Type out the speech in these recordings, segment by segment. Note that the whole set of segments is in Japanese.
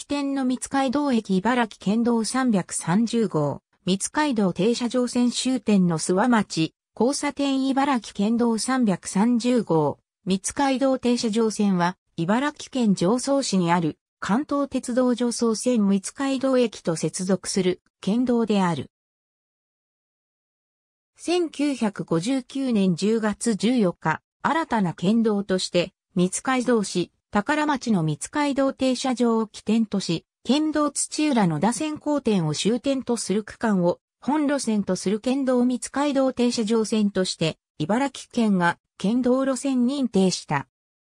起点の三街道駅茨城県道330号、三街道停車場線終点の諏訪町、交差点茨城県道330号、三街道停車場線は、茨城県常総市にある関東鉄道上総線三街道駅と接続する県道である。1959年10月14日、新たな県道として、三街道市、宝町の三街道停車場を起点とし、県道土浦の打線交点を終点とする区間を本路線とする県道三街道停車場線として、茨城県が県道路線認定した。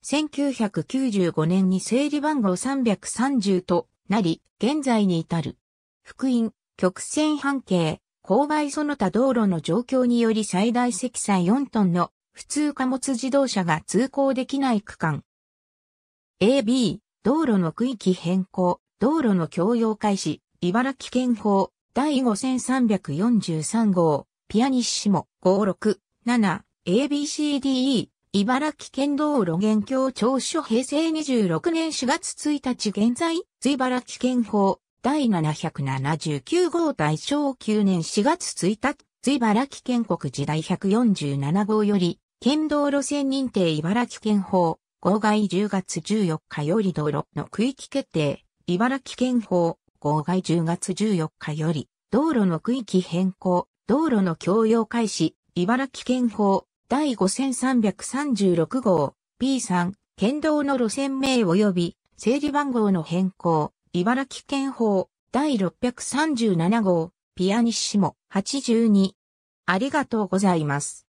1995年に整理番号330となり、現在に至る。福音、曲線半径、郊外その他道路の状況により最大積載4トンの普通貨物自動車が通行できない区間。AB、道路の区域変更、道路の共用開始、茨城県法、第5343号、ピアニッシモ、56、7、ABCDE、茨城県道路現況調書平成26年4月1日現在、茨城県法、第779号大正9年4月1日、茨城県国時代147号より、県道路線認定茨城県法、号外10月14日より道路の区域決定、茨城県法、号外10月14日より、道路の区域変更、道路の共用開始、茨城県法、第5336号、P3、県道の路線名及び、整理番号の変更、茨城県法、第637号、ピアニッシモ、82。ありがとうございます。